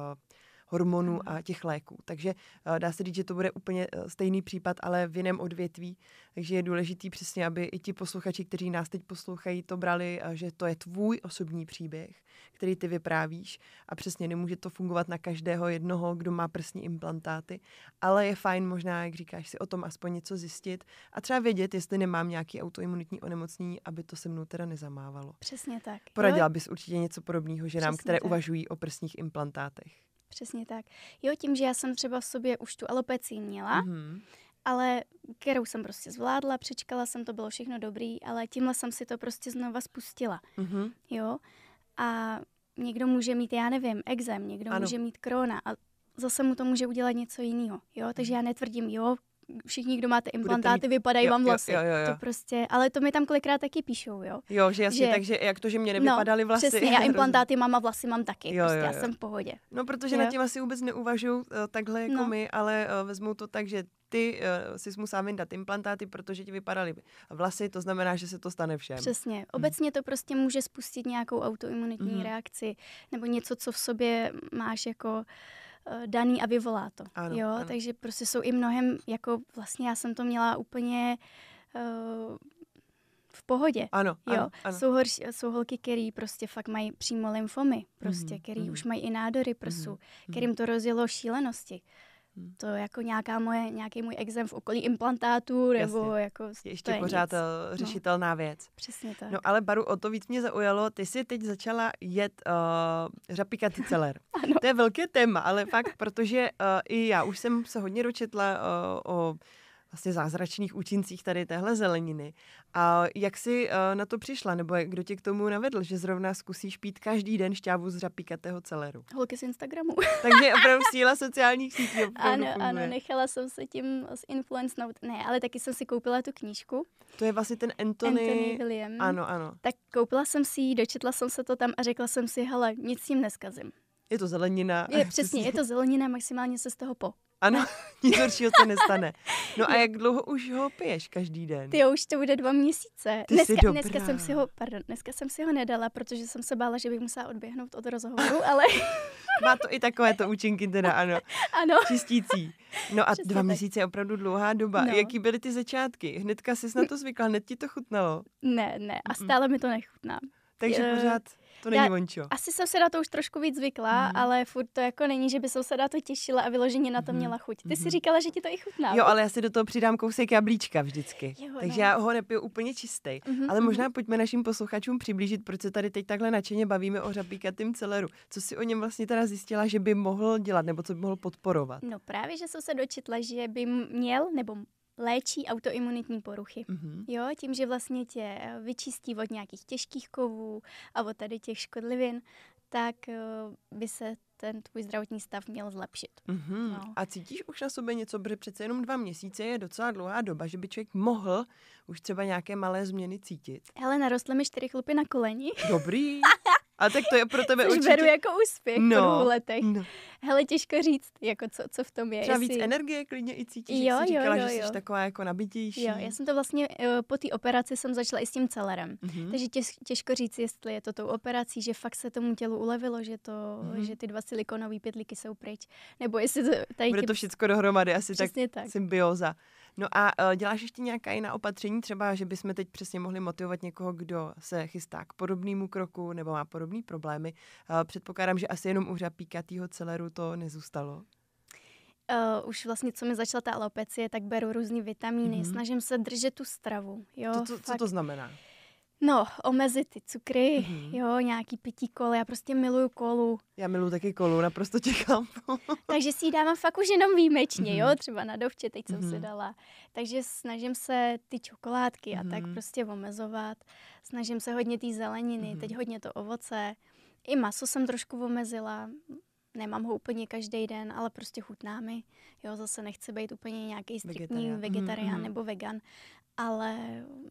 hormonů mhm. a těch léků. Takže eh, dá se říct, že to bude úplně eh, stejný případ, ale v jiném odvětví. Takže je důležitý přesně, aby i ti posluchači, kteří nás teď poslouchají, to brali, eh, že to je tvůj osobní příběh, který ty vyprávíš. A přesně nemůže to fungovat na každého jednoho, kdo má prsní implantáty, ale je fajn možná, jak říkáš, si o tom aspoň něco zjistit a třeba vědět, jestli nemám nějaký autoimunitní onemocnění, aby to se mnou teda nezamávalo. Přesně tak. Poradila jo. bys určitě něco podobného ženám, které tak. uvažují o prsních implantátech. Přesně tak. Jo, tím, že já jsem třeba v sobě už tu alopecii měla, mm-hmm. ale kterou jsem prostě zvládla, přečkala jsem, to bylo všechno dobrý, ale tímhle jsem si to prostě znova spustila. Mm-hmm. Jo, a někdo může mít, já nevím, exem, někdo ano. může mít krona a zase mu to může udělat něco jiného. Jo, takže mhm. já netvrdím, jo, všichni, kdo máte implantáty, mít... vypadají jo, vám vlasy. Jo, jo, jo, jo. To prostě, ale to mi tam kolikrát taky píšou, jo. Jo, že jasně, že... takže jak to, že mě no, nevypadaly no, vlasy. přesně, já (laughs) implantáty mám a vlasy mám taky, jo, prostě jo, jo. já jsem v pohodě. No, protože jo. na tím asi vůbec neuvažuju uh, eh, takhle jako no. my, ale uh, vezmu to tak, že ty uh, si musela vyndat implantáty, protože ti vypadaly vlasy, to znamená, že se to stane všem. Přesně. Hm. Obecně mm. to prostě může spustit nějakou autoimunitní mm. reakci nebo něco, co v sobě máš jako uh, Eh, daný a vyvolá to. Ano, jo, ano. takže prostě jsou i mnohem, jako vlastně já jsem to měla úplně uh, v pohodě. Ano, jo. ano, ano. Jsou, horší, jsou holky, které prostě fakt mají přímo lymfomy, prostě, mm, který mm. už mají i nádory prsu, mm, kterým mhm. to rozjelo šílenosti. Hmm. To je jako nějaká moje, nějaký můj exem v okolí implantátu, nebo Jasně. jako... Je ještě je pořád nic. Eh, no. řešitelná no. věc. Přesně tak. No ale Baru, o to víc mě zaujalo, ty jsi teď začala jet uh, eh, řapikatý celer. (laughs) To je velké téma, ale fakt, protože uh, i já už jsem se hodně dočetla uh, o vlastně zázračných účincích tady téhle zeleniny. A jak jsi eh, na to přišla, nebo kdo tě k tomu navedl, že zrovna zkusíš pít každý den šťávu z řapíkatého celeru? Holky z Instagramu. (laughs) Takže opravdu (laughs) síla sociálních sítí. Ano, ano, nechala jsem se tím note. Ne, ale taky jsem si koupila tu knížku. To je vlastně ten Anthony, Anthony William. Ano, ano. Tak koupila jsem si ji, dočetla jsem se to tam a řekla jsem si, hele, nic s tím neskazím. Je to zelenina. Je, přesně, je to zelenina, maximálně se z toho po. Ano, (laughs) (laughs) nic horšího se nestane. No a jak dlouho už ho piješ každý den? Ty už to bude dva měsíce. Ty dneska, jsi dobrá. dneska jsem si ho, pardon, dneska jsem si ho nedala, protože jsem se bála, že bych musela odběhnout od rozhovoru, ale... (laughs) Má to i takovéto účinky teda, ano. Ano. Čistící. No a Přesně dva tak. měsíce je opravdu dlouhá doba. No. Jaký byly ty začátky? Hnedka jsi na to zvykla, hned ti to chutnalo? Ne, ne, a stále mi to nechutná. Takže eh, pořád... To není vončo. Asi jsem se na to už trošku víc zvykla, mm. ale furt to jako není, že by se na to těšila a vyloženě na to mm. měla chuť. Ty mm. si mhm. říkala, že ti to i chutná. Jo, ale já si do toho přidám kousek jablíčka vždycky. Jo, no. Takže no. já ho nepiju úplně čistý. Mm-hmm. Ale možná mhm. pojďme našim posluchačům přiblížit, proč se tady teď takhle nadšeně bavíme o řapíkatým celeru. Co si o něm vlastně teda zjistila, že by mohl dělat nebo co by mohl podporovat? No právě, že jsem se dočetla, že by měl nebo léčí autoimunitní poruchy. Mm-hmm. Jo, tím, že vlastně tě eh, vyčistí od nějakých těžkých kovů a od tady těch škodlivin, tak eh, by se ten tvůj zdravotní stav měl zlepšit. Mm-hmm. No. A cítíš už na sobě něco, protože přece jenom dva měsíce je docela dlouhá doba, že by člověk mohl už třeba nějaké malé změny cítit? Hele, narostly mi čtyři chlupy na koleni. Dobrý. (laughs) A tak to je pro tebe Což určitě... beru jako úspěch no, po dvou letech. No. Hele, těžko říct, jako co, co v tom je. Třeba víc jsi... energie klidně i cítíš, jo, jak jsi jo, říkala, jo, že jsi taková jako nabitější. Jo, já jsem to vlastně eh, po té operaci jsem začala i s tím celerem. Mm-hmm. Takže těž, těžko říct, jestli je to tou operací, že fakt se tomu tělu ulevilo, že, to, mm-hmm. že ty dva silikonové pětlíky jsou pryč. Nebo jestli to tady... Bude to všechno dohromady, asi tak, tak symbioza. No a e, děláš ještě nějaká jiná opatření, třeba, že bychom teď přesně mohli motivovat někoho, kdo se chystá k podobnému kroku nebo má podobné problémy. E, předpokládám, že asi jenom u řapíkatýho celeru to nezůstalo. Uh, už vlastně, co mi začala ta alopecie, tak beru různé vitamíny, mm-hmm. snažím se držet tu stravu. Jo, to, to, fakt. co to znamená? No, omezit ty cukry, mm-hmm. jo, nějaký pití kol, já prostě miluju kolu. Já miluju taky kolu, naprosto tě (laughs) Takže si ji dávám fakt už jenom výjimečně, mm-hmm. jo, mhm. třeba na dovče teď mm-hmm. jsem si mhm. dala. Takže snažím se ty čokoládky mm-hmm. a tak mhm. prostě omezovat. Snažím se hodně ty zeleniny, mm-hmm. teď hodně to ovoce. I maso jsem trošku omezila, nemám ho úplně každý den, ale prostě chutná mi. Jo, zase nechci být úplně nějaký striktní vegetarián, vegetarián mm-hmm. nebo vegan, ale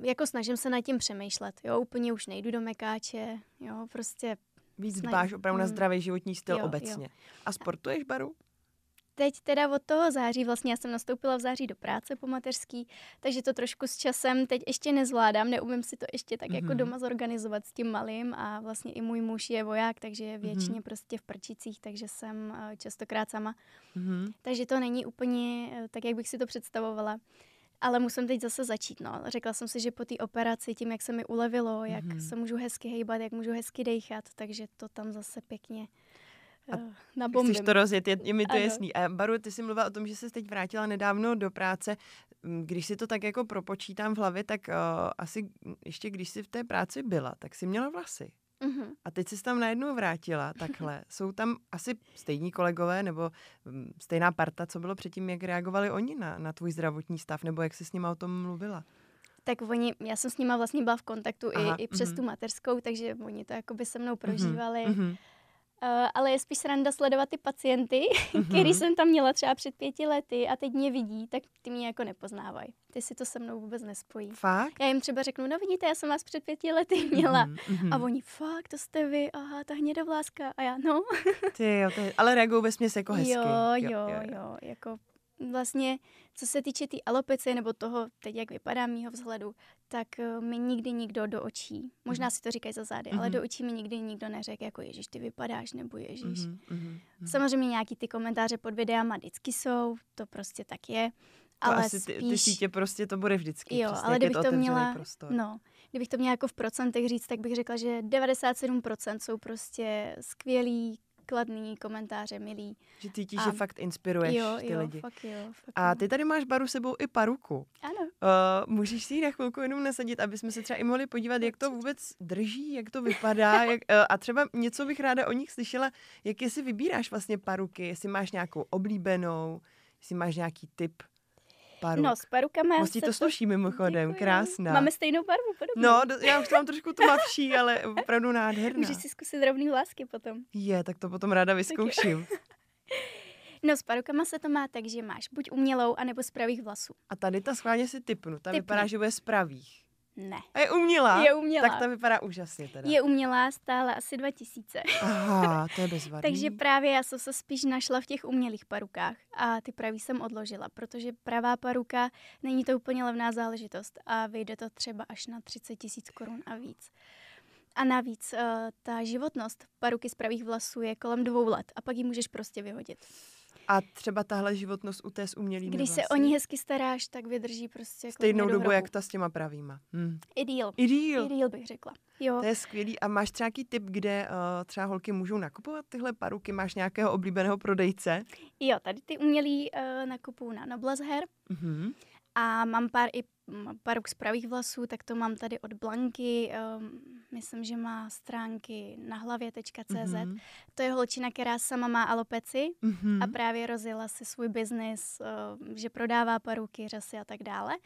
jako snažím se nad tím přemýšlet, jo, úplně už nejdu do mekáče, jo, prostě... Víc snažím. dbáš opravdu na mm. zdravý životní styl jo, obecně. Jo. A sportuješ, Baru? teď teda od toho září, vlastně já jsem nastoupila v září do práce po mateřský, takže to trošku s časem teď ještě nezvládám, neumím si to ještě tak mm-hmm. jako mhm. doma zorganizovat s tím malým a vlastně i můj muž je voják, takže je mhm. většině mm-hmm. prostě v prčicích, takže jsem eh, častokrát sama. Mm-hmm. Takže to není úplně eh, tak, jak bych si to představovala. Ale musím teď zase začít, no. Řekla jsem si, že po té operaci, tím, jak se mi ulevilo, jak mm-hmm. se můžu hezky hejbat, jak můžu hezky dejchat, takže to tam zase pěkně uh, na bomby. Chceš to rozjet, je, je mi to ano. jasný. A Baru, ty jsi mluvila o tom, že jsi teď vrátila nedávno do práce. Mm, když si to tak jako propočítám v hlavě, tak uh, asi mm, ještě když jsi v té práci byla, tak si měla vlasy. Uh-huh. A teď se tam najednou vrátila (laughs) takhle. Jsou tam asi stejní kolegové nebo mm, stejná parta, co bylo předtím, jak reagovali oni na, na tvůj zdravotní stav nebo jak jsi s nimi o tom mluvila? Tak oni, já jsem s nimi vlastně byla v kontaktu Aha, i, i přes uh-huh. tu materskou, takže oni to jako by se mnou mhm, prožívali. Uh-huh. Eh, ale je spíš sranda sledovat ty pacienty, mm-hmm. (laughs) který jsem tam měla třeba před pěti lety a teď mě vidí, tak ty mě jako nepoznávají. Ty si to se mnou vůbec nespojí. Fakt? Já jim třeba řeknu, no vidíte, já jsem vás před pěti lety (laughs) měla. Mm-hmm. A oni, fakt, to jste vy, aha, ta hnědovláska. A já, no. ty jo, to je, ale reagují ve směs jako hezky. Jo, jo, jo, jo, jo jako vlastně, co se týče té tý alopecie nebo toho, teď jak vypadá mýho vzhledu, tak uh, mi nikdy nikdo do očí, možná mhm. si to říkají za zády, mm-hmm. ale mhm. do očí mi nikdy nikdo neřekl, jako Ježíš, ty vypadáš, nebo Ježíš. Mm-hmm. Samozřejmě nějaký ty komentáře pod videama vždycky jsou, to prostě tak je. To ale asi ty, spíš... ty sítě prostě to bude vždycky. Jo, přesně, prostě ale kdybych to, to měla, prostor. no, kdybych to měla jako v procentech říct, tak bych řekla, že 97% jsou prostě skvělí, kladný komentáře, milý. Že cítíš, a... že fakt inspiruješ jo, ty jo, lidi. Fakt jo, fakt a ty tady máš baru sebou i paruku. Ano. Uh, můžeš si ji na chvilku jenom nasadit, aby jsme se třeba i mohli podívat, jak to vůbec drží, jak to vypadá. (laughs) jak, uh, a třeba něco bych ráda o nich slyšela, jak si vybíráš vlastně paruky, jestli máš nějakou oblíbenou, jestli máš nějaký typ paruk. No, s parukama. Vlastně to sluší to... mimochodem, děkuji. krásná. Máme stejnou barvu, podobně. No, do, já už to mám trošku tmavší, ale opravdu nádherná. Můžeš si zkusit rovný lásky potom. Je, tak to potom ráda vyzkouším. (laughs) No s parukama se to má tak, že máš buď umělou, anebo z pravých vlasů. A tady ta schválně si typnu, ta typnu. vypadá, že bude z pravých. Ne. A je umělá? Je umělá. Tak to vypadá úžasně teda. Je umělá, stála asi 2000. Aha, (laughs) to je bezvadný. Takže právě já jsem se spíš našla v těch umělých parukách a ty pravý jsem odložila, protože pravá paruka není to úplně levná záležitost a vyjde to třeba až na 30 tisíc korun a víc. A navíc uh, ta životnost paruky z pravých vlasů je kolem dvou let a pak ji můžeš prostě vyhodit. A třeba tahle životnost u té s umělými Když vlasy. se o ní hezky staráš, tak vydrží prostě jako Stejnou dobu, jak ta s těma pravýma. Hmm. Ideal. Ideal. Ideal bych řekla. Jo. To je skvělý. A máš třeba nějaký tip, kde uh, třeba holky můžou nakupovat tyhle paruky? Máš nějakého oblíbeného prodejce? Jo, tady ty umělý uh, eh, nakupuju na Noblesher. Mm-hmm. A mám pár i paruk z pravých vlasů, tak to mám tady od Blanky, um, myslím, že má stránky na hlavě.cz. Mm-hmm. To je holčina, která sama má alopeci mm-hmm. a mhm. právě rozjela si svůj biznis, uh, že prodává paruky, řasy a tak dále.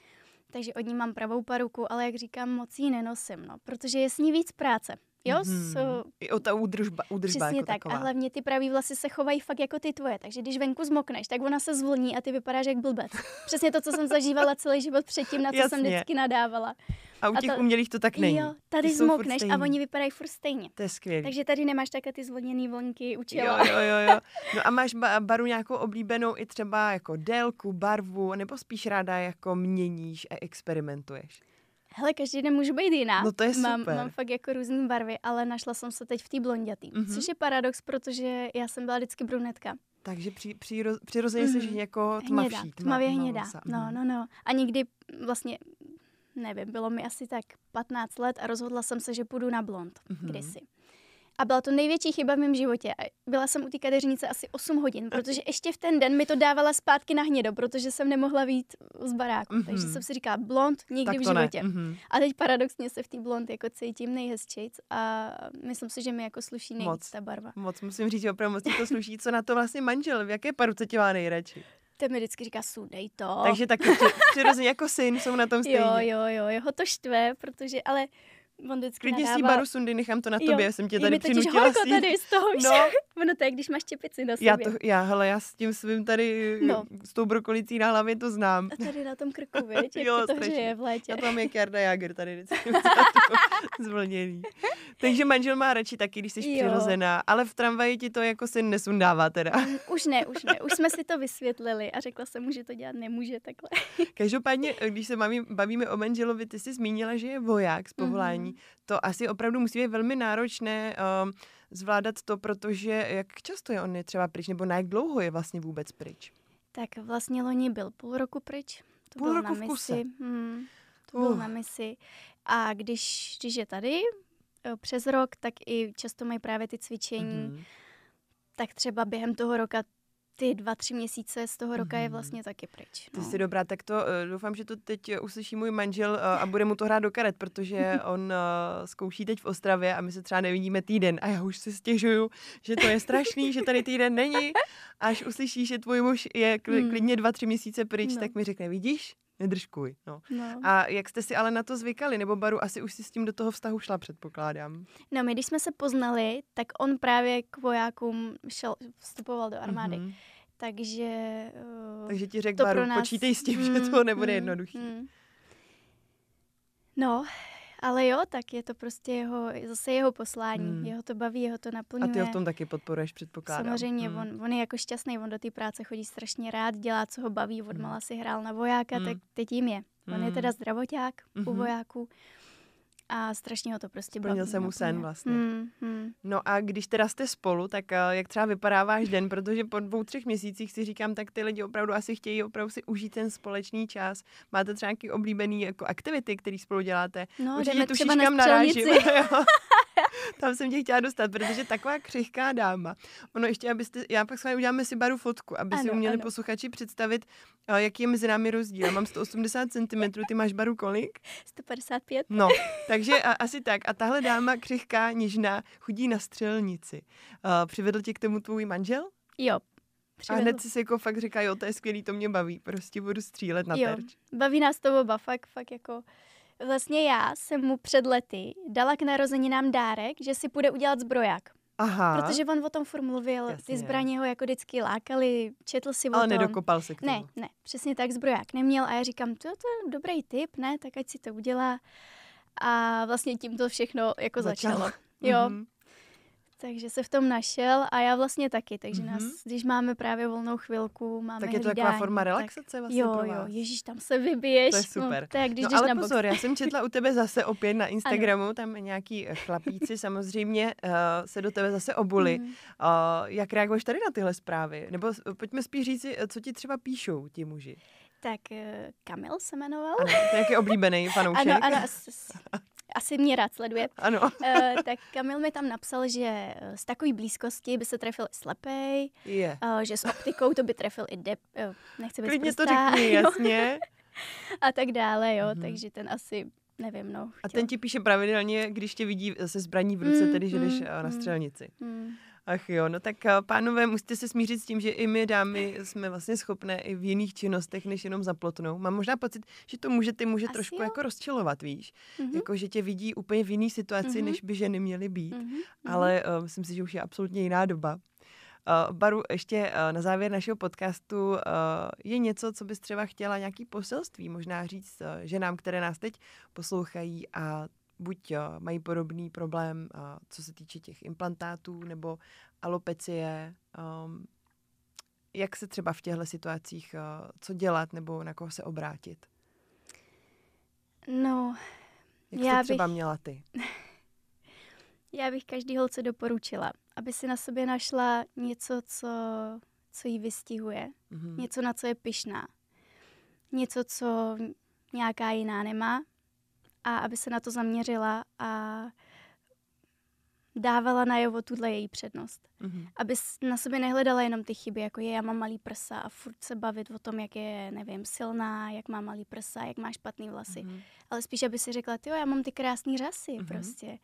Takže od ní mám pravou paruku, ale jak říkám, moc ji nenosím, no, protože je s ní víc práce. Jo, mm-hmm. jsou... I o ta údržba, údržba Přesně jako tak. Taková. A hlavně ty pravý vlasy se chovají fakt jako ty tvoje, takže když venku zmokneš, tak ona se zvolní a ty vypadáš jak blbec. Přesně to, co jsem zažívala celý život předtím, na co Jasně. jsem vždycky nadávala. A u těch a to, umělých to tak není. Jo, tady ty zmokneš a oni vypadají furt stejně. To je skvělé. Takže tady nemáš takhle ty zvlněný vonky u čela. Jo, jo, jo, jo. (laughs) No a máš ba- baru nějakou oblíbenou i třeba jako délku, barvu, nebo spíš ráda jako měníš a experimentuješ? Hele, každý den můžu být jiná. No to je super. Mám, mám fakt jako různé barvy, ale našla jsem se teď v té blondětý, mm-hmm. což je paradox, protože já jsem byla vždycky brunetka. Takže při, při, přirozeně mm-hmm. jsi jako tmavší. Hněda, tmavě tma, hnědá, no, mhm. no, no. A nikdy vlastně, nevím, bylo mi asi tak 15 let a rozhodla jsem se, že půjdu na blond mm-hmm. kdysi. A byla to největší chyba v mém životě. Byla jsem u té kadeřnice asi 8 hodin, protože ještě v ten den mi to dávala zpátky na hnědo, protože jsem nemohla výjít z baráku. Mm-hmm. Takže jsem si říkala, blond nikdy v životě. Mm-hmm. A teď paradoxně se v té blond jako cítím nejhezčejc a myslím si, že mi jako sluší nejvíc moc, ta barva. Moc, musím říct, opravdu moc to sluší. Co na to vlastně manžel? V jaké paruce tě má nejradši? ten mi vždycky říká, sudej to. Takže taky přirozeně jako syn jsou na tom stejně. Jo, jo, jo, jeho to štve, protože, ale on vždycky Klidně nadává... si baru sundy, nechám to na tobě, jo. jsem tě tady přinutila. Je mi tady z toho, no. ono to je, když máš čepici na sobě. Já, to, já, hele, já s tím svým tady, no. s tou brokolicí na hlavě to znám. A tady na tom krku, (laughs) viď, jak jo, to hřeje v létě. A mám je Jarda Jager tady vždycky (laughs) zvlněný. Takže manžel má radši taky, když jsi jo. přirozená, ale v tramvaji ti to jako se nesundává teda. Mm, už ne, už ne, už jsme si to vysvětlili a řekla jsem mu, že to dělat nemůže takhle. Každopádně, když se bavíme o manželovi, ty jsi zmínila, že je voják z povolání. To asi opravdu musí být velmi náročné uh, zvládat to, protože jak často je on je třeba pryč, nebo na jak dlouho je vlastně vůbec pryč? Tak vlastně loni byl půl roku pryč. To půl byl roku na misi. v kuse. Hmm, to uh. byl na misi. A když, když je tady eh, přes rok, tak i často mají právě ty cvičení. Mm. Tak třeba během toho roka ty dva, tři měsíce z toho roka mm. je mhm. vlastně taky pryč. No. Ty jsi no. dobrá, tak to eh, doufám, že to teď eh, uslyší můj manžel eh, a bude mu to hrát do karet, protože (laughs) on zkouší teď v Ostravě a my se třeba nevidíme týden a já už se stěžuju, že to je strašný, že tady týden není. Až uslyší, že tvůj muž je hmm. klidně dva, tři měsíce pryč, no. tak mi řekne, vidíš, nedržkuj. No. No. A jak jste si ale na to zvykali, nebo Baru asi už si s tím do toho vztahu šla, předpokládám. No my, když jsme se poznali, tak on právě k vojákům šel, vstupoval do armády. Mm-hmm. Takže, uh, Takže ti řekl Baru, nás... počítej s tím, mm, že to nebude mm, jednoduché. Mm. No, ale jo, tak je to prostě jeho, zase jeho poslání. Mm. Jeho to baví, jeho to naplňuje. A ty ho v tom taky podporuješ, předpokládám. Samozřejmě, mm. on, on je jako šťastný, on do té práce chodí strašně rád, dělá, co ho baví. Od mm. mala hmm. si hrál na vojáka, mm. tak hmm. teď jim je. On mm. je hmm. teda zdravoťák mm. u mhm. vojáků. A strašně ho to prostě bylo. Plnil se mu sen vlastně. Hmm, hmm. No a když teda jste spolu, tak eh, jak třeba vypadá váš den? Protože po dvou, třech měsících si říkám, tak ty lidi opravdu asi chtějí opravdu si užít ten společný čas. Máte třeba nějaký oblíbený jako aktivity, které spolu děláte? No, Určitě tušíš, třeba na (laughs) Tam jsem tě chtěla dostat, protože taková křehká dáma. Ono ještě, abyste, já pak s vámi uděláme si baru fotku, aby ano, si uměli ano. posluchači představit, eh, jaký je mezi námi rozdíl. Já mám 180 cm, ty máš baru kolik? 155. No, takže a, asi tak. A tahle dáma, křehká, nižná, chudí na střelnici. Uh, přivedl tě k tomu tvůj manžel? Jo, přivedl. A hned si jako fakt říká, jo, to je skvělý, to mě baví, prostě budu střílet na jo, terč. baví nás to oba, fakt, fakt jako Vlastně já jsem mu před lety dala k narozeninám dárek, že si půjde udělat zbroják. Aha. Protože on o tom furt mluvil, Jasně. ty zbraně ho jako vždycky lákali, četl si o Ale tom. nedokopal se k tomu. Ne, ne, přesně tak, zbroják neměl a já říkám, to, to je dobrý tip, ne, tak ať si to udělá. A vlastně tím to všechno jako začalo. začalo. (laughs) Jo, mm-hmm. Takže se v tom našel a já vlastně taky, takže mm-hmm. nás, mhm. když máme právě volnou chvilku, máme Tak je to hlídání, taková forma relaxace tak, vlastně Jo, pro vás. jo, ježíš, tam se vybiješ. To je no, super. No, tak, když no, ale na pozor, box. já jsem četla u (laughs) tebe zase opět na Instagramu, ano. tam nějaký eh, chlapíci samozřejmě uh, se do tebe zase obuli. Mm-hmm. Uh, jak reaguješ tady na tyhle zprávy? Nebo pojďme spíš říct, co ti třeba píšou ti muži? Tak Kamil se jmenoval. Ano, to je oblíbený (laughs) fanoušek. ano, ano, asi mě rád sleduje. Ano. e, tak Kamil mi tam napsal, že eh, z takové blízkosti by se trefil i slepej, yeah. Eh, e, že s optikou to by trefil i dep... E, nechci být Klidně to řekni, jo. jasně. (laughs) a tak dále, jo, mm-hmm. takže ten asi Nevím, no. Chtěl. A ten ti píše pravidelně, když tě vidí se zbraní v ruce, mm, tedy že jdeš mm, na mm. střelnici. Mm. Ach jo, no tak eh, pánové, musíte se smířit s tím, že i my dámy jsme vlastně schopné i v jiných činnostech, než jenom zaplotnou. Mám možná pocit, že to může ty muže Asi trošku jo. jako rozčilovat, víš? Mm-hmm. Jako, že tě vidí úplně v jiný situaci, mm-hmm. než by ženy měly být. Mm-hmm. Ale uh, myslím si, že už je absolutně jiná doba. Uh, Baru, ještě uh, na závěr našeho podcastu uh, je něco, co bys třeba chtěla, nějaký poselství možná říct uh, ženám, které nás teď poslouchají a buď eh, mají podobný problém, eh, co se týče těch implantátů, nebo alopecie, ehm, jak se třeba v těchto situacích, eh, co dělat nebo na koho se obrátit? No, jak já to třeba bych, měla ty? (laughs) Já bych každý holce doporučila, aby si na sobě našla něco, co, co jí vystihuje. Mm-hmm. Něco, na co je pyšná. Něco, co nějaká jiná nemá a aby se na to zaměřila a dávala najevo tuhle její přednost. Mm-hmm. Aby na sobě nehledala jenom ty chyby, jako je já mám malý prsa a furt se bavit o tom, jak je, nevím, silná, jak má malý prsa, jak má špatný vlasy. Mm-hmm. Ale spíš, aby si řekla, jo, já mám ty krásné řasy mm-hmm. prostě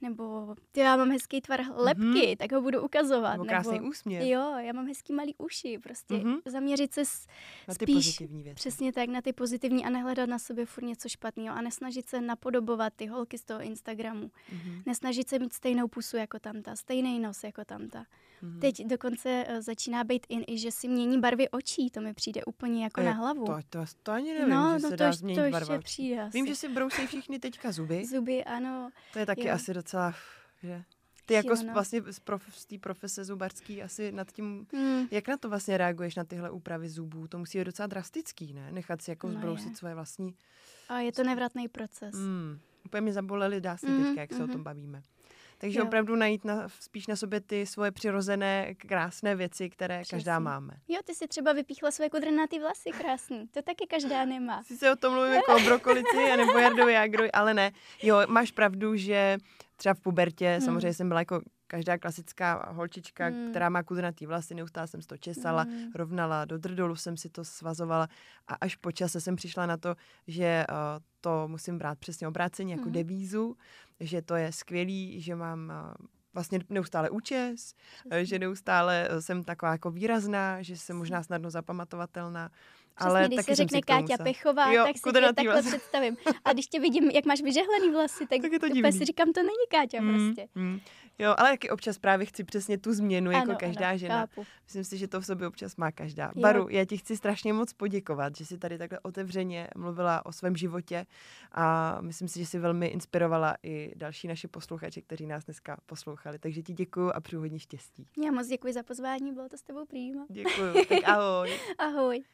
nebo ty já mám hezký tvar lepky, mm-hmm. tak ho budu ukazovat. Nebo krásný nebo, úsměv. Jo, já mám hezký malý uši, prostě mm-hmm. zaměřit se s, na ty spíš, pozitivní věci. přesně tak, na ty pozitivní a nehledat na sobě furt něco špatného a nesnažit se napodobovat ty holky z toho Instagramu. Mm-hmm. Nesnažit se mít stejnou pusu jako tamta, stejný nos jako tamta. Mm-hmm. Teď dokonce uh, začíná být in i, že si mění barvy očí, to mi přijde úplně jako je, na hlavu. To, to, to ani nevím, no, že no se to dá změnit to barva ještě přijde asi. Vím, že si brousí všichni teďka zuby. Zuby, ano. To je taky jo. asi docela, že... Ty jako z, no. vlastně z, prof, z té profese zubarský asi nad tím, hmm. jak na to vlastně reaguješ, na tyhle úpravy zubů? To musí být docela drastický, ne? Nechat si jako no zbrousit je. svoje vlastní... A je to nevratný proces. Hmm. Úplně mě zaboleli se mm, teďka, jak mm-hmm. se o mhm. tom bavíme. Takže jo. opravdu najít na, spíš na sobě ty svoje přirozené krásné věci, které Přesný. každá máme. Jo, ty si třeba vypíchla svoje kudrnaté vlasy krásný. To taky každá nemá. se o tom mluvím jako o brokolici (laughs) nebo jardovi agroj, ale ne. Jo, máš pravdu, že třeba v pubertě, hmm. samozřejmě jsem byla jako každá klasická holčička, hmm. která má kudrnatý vlasy, neustále jsem si to česala, hmm. rovnala, do drdolu jsem si to svazovala a až po čase jsem přišla na to, že eh, to musím brát přesně obráceně jako hmm. devízu, že to je skvělý, že mám eh, vlastně neustále účes, eh, že neustále jsem taková jako výrazná, že jsem možná snadno zapamatovatelná. Přesně, ale když taky se řekne Káťa Pechová, jo, tak si tě takhle vlasy. představím. (laughs) A když tě vidím, jak máš vyžehlený vlasy, tak, tak je to divný. si říkám, to není Káťa mm, prostě. Mm. Jo, ale taky občas právě chci přesně tu změnu, jako ano, jako každá ano, žena. Chápu. Myslím si, že to v sobě občas má každá. Jo. Baru, já ti chci strašně moc poděkovat, že jsi tady takhle otevřeně mluvila o svém životě a myslím si, že jsi velmi inspirovala i další naše posluchače, kteří nás dneska poslouchali. Takže ti děkuji a přeju hodně štěstí. Já moc děkuji za pozvání, bylo to s tebou prýma. Děkuji, tak (laughs) ahoj. ahoj.